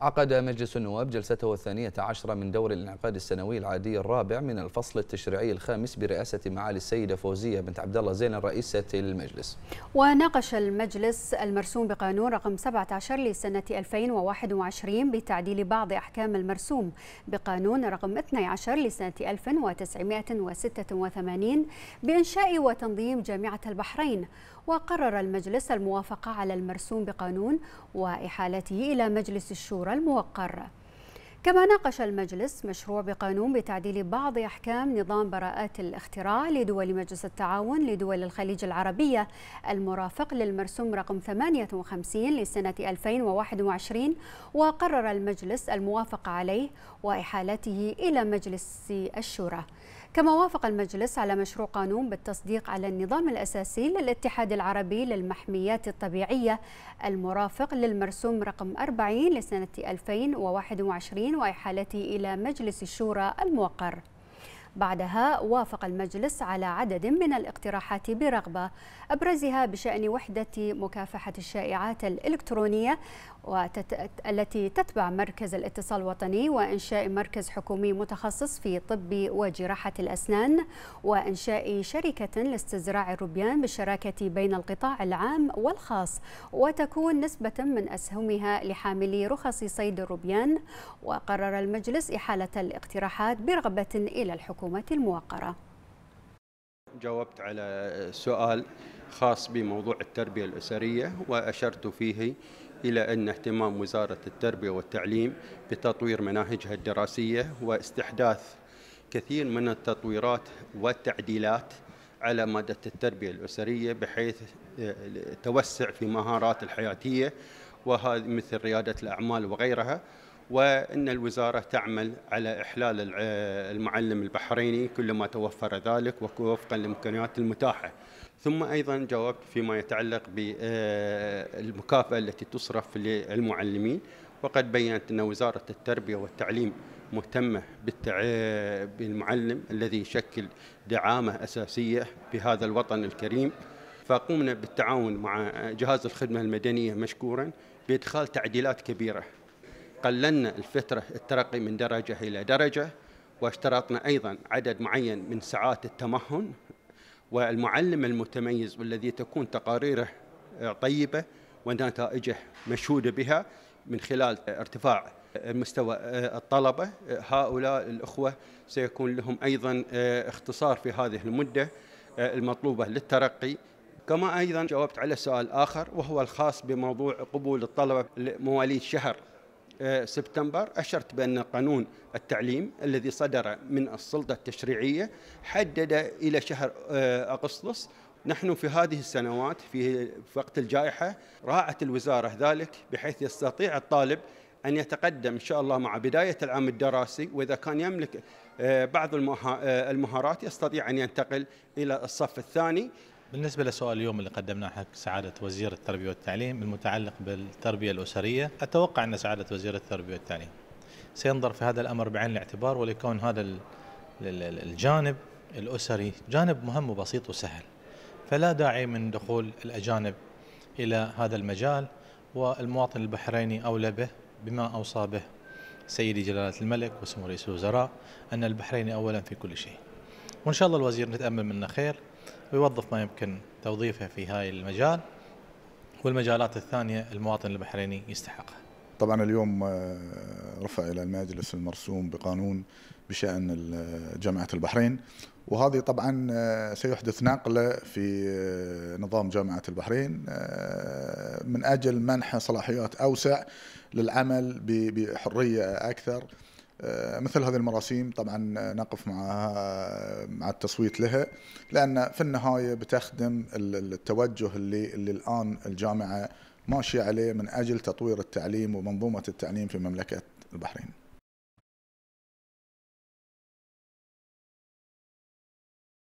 عقد مجلس النواب جلسته الثانية عشرة من دور الانعقاد السنوي العادي الرابع من الفصل التشريعي الخامس برئاسة معالي السيدة فوزية بنت عبد الله زين رئيسة المجلس. وناقش المجلس المرسوم بقانون رقم 17 لسنة 2021 بتعديل بعض أحكام المرسوم بقانون رقم 12 لسنة 1986 بإنشاء وتنظيم جامعة البحرين وقرر المجلس الموافقة على المرسوم بقانون وإحالته إلى مجلس الشورى الموقر كما ناقش المجلس مشروع بقانون بتعديل بعض أحكام نظام براءات الاختراع لدول مجلس التعاون لدول الخليج العربية المرافق للمرسوم رقم 58 لسنة 2021 وقرر المجلس الموافقة عليه وإحالته إلى مجلس الشورى كما وافق المجلس على مشروع قانون بالتصديق على النظام الأساسي للاتحاد العربي للمحميات الطبيعية المرافق للمرسوم رقم 40 لسنة 2021 وإحالته إلى مجلس الشورى الموقر بعدها وافق المجلس على عدد من الاقتراحات برغبة أبرزها بشأن وحدة مكافحة الشائعات الإلكترونية التي تتبع مركز الاتصال الوطني وإنشاء مركز حكومي متخصص في طب وجراحة الأسنان وإنشاء شركة لاستزراع الروبيان بالشراكة بين القطاع العام والخاص وتكون نسبة من أسهمها لحاملي رخص صيد الروبيان وقرر المجلس إحالة الاقتراحات برغبة إلى الحكومة الحكومة الموقرة جاوبت على سؤال خاص بموضوع التربية الأسرية وأشرت فيه إلى أن اهتمام وزارة التربية والتعليم بتطوير مناهجها الدراسية واستحداث كثير من التطويرات والتعديلات على مادة التربية الأسرية بحيث آه، توسع في مهارات الحياتية وهذه مثل ريادة الأعمال وغيرها وأن الوزارة تعمل على إحلال المعلم البحريني كلما توفر ذلك ووفقا للإمكانيات المتاحة ثم أيضا جاوبت فيما يتعلق بالمكافأة آه، التي تصرف للمعلمين وقد بينت أن وزارة التربية والتعليم مهتمة بالمعلم الذي يشكل دعامة أساسية بهذا الوطن الكريم فقمنا بالتعاون مع جهاز الخدمة المدنية مشكورا بإدخال تعديلات كبيرة قللنا الفترة الترقي من درجة إلى درجة واشترطنا أيضا عدد معين من ساعات التمهن والمعلم المتميز والذي تكون تقاريره آه، طيبة ونتائجه مشهودة بها من خلال ارتفاع مستوى آه، الطلبة آه، هؤلاء الأخوة سيكون لهم أيضا اختصار في هذه المدة المطلوبة للترقي كما أيضا جاوبت على سؤال آخر وهو الخاص بموضوع قبول الطلبة مواليد شهر سبتمبر أشرت بأن قانون التعليم الذي صدر من السلطة التشريعية حدد إلى شهر آه، أغسطس نحن في هذه السنوات في وقت الجائحة راعت الوزارة ذلك بحيث يستطيع الطالب أن يتقدم إن شاء الله مع بداية العام الدراسي وإذا كان يملك آه، بعض آه، المهارات يستطيع أن ينتقل إلى الصف الثاني بالنسبة لسؤال اليوم اللي قدمناه حق سعادة وزير التربية والتعليم المتعلق بالتربية الأسرية أتوقع أن سعادة وزير التربية والتعليم سينظر في هذا الأمر بعين الاعتبار ولكون هذا الجانب الأسري جانب مهم وبسيط وسهل فلا داعي من دخول الأجانب إلى هذا المجال والمواطن البحريني أولى به بما أوصى به سيدي جلالة الملك وسمو رئيس الوزراء أن البحريني أولا في كل شيء وإن شاء الله الوزير نتأمل منه خير ويوظف ما يمكن توظيفه في هاي المجال والمجالات الثانية المواطن البحريني يستحقها طبعا اليوم آه، رفع إلى المجلس المرسوم بقانون بشأن جامعة البحرين وهذه طبعا آه، سيحدث نقلة في آه، نظام جامعة البحرين من أجل منح صلاحيات أوسع للعمل بحرية أكثر آه، مثل هذه المراسيم طبعا نقف مع مع التصويت لها لان في النهايه بتخدم التوجه اللي اللي الان الجامعه ماشيه عليه من اجل تطوير التعليم ومنظومه التعليم في مملكه البحرين.